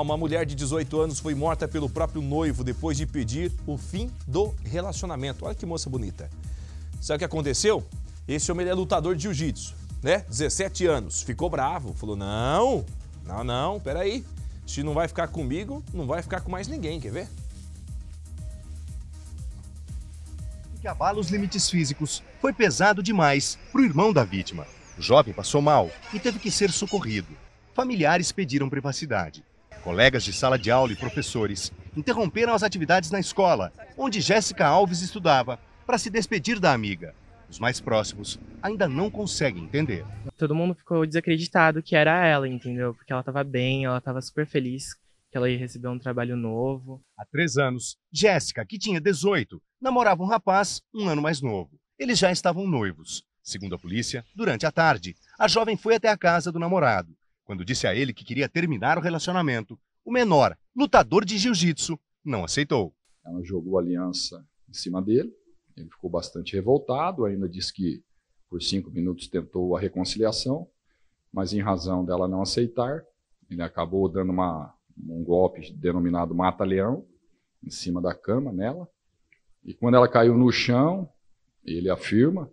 Uma mulher de 18 anos foi morta pelo próprio noivo depois de pedir o fim do relacionamento. Olha que moça bonita. Sabe o que aconteceu? Esse homem é lutador de jiu-jitsu, né? 17 anos. Ficou bravo, falou: não, não, não, peraí. Se não vai ficar comigo, não vai ficar com mais ninguém, quer ver? Que abala os limites físicos foi pesado demais para o irmão da vítima. O jovem passou mal e teve que ser socorrido. Familiares pediram privacidade. Colegas de sala de aula e professores interromperam as atividades na escola, onde Jéssica Alves estudava, para se despedir da amiga. Os mais próximos ainda não conseguem entender. Todo mundo ficou desacreditado que era ela, entendeu? Porque ela estava bem, ela estava super feliz que ela ia receber um trabalho novo. Há três anos, Jéssica, que tinha 18, namorava um rapaz um ano mais novo. Eles já estavam noivos. Segundo a polícia, durante a tarde, a jovem foi até a casa do namorado quando disse a ele que queria terminar o relacionamento, o menor, lutador de jiu-jitsu, não aceitou. Ela jogou a aliança em cima dele, ele ficou bastante revoltado, ainda disse que por cinco minutos tentou a reconciliação, mas em razão dela não aceitar, ele acabou dando uma, um golpe denominado mata-leão em cima da cama nela. E quando ela caiu no chão, ele afirma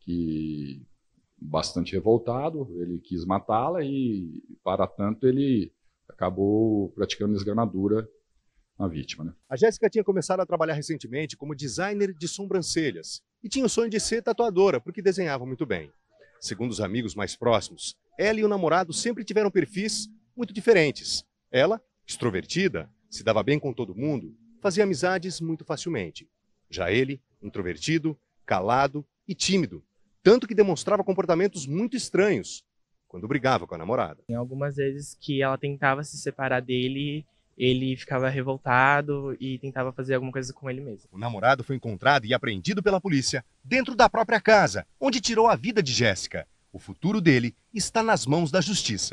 que bastante revoltado, ele quis matá-la e, para tanto, ele acabou praticando esgranadura na vítima. Né? A Jéssica tinha começado a trabalhar recentemente como designer de sobrancelhas e tinha o sonho de ser tatuadora, porque desenhava muito bem. Segundo os amigos mais próximos, ela e o namorado sempre tiveram perfis muito diferentes. Ela, extrovertida, se dava bem com todo mundo, fazia amizades muito facilmente. Já ele, introvertido, calado e tímido, tanto que demonstrava comportamentos muito estranhos quando brigava com a namorada. Tem algumas vezes que ela tentava se separar dele, ele ficava revoltado e tentava fazer alguma coisa com ele mesmo. O namorado foi encontrado e apreendido pela polícia dentro da própria casa, onde tirou a vida de Jéssica. O futuro dele está nas mãos da justiça.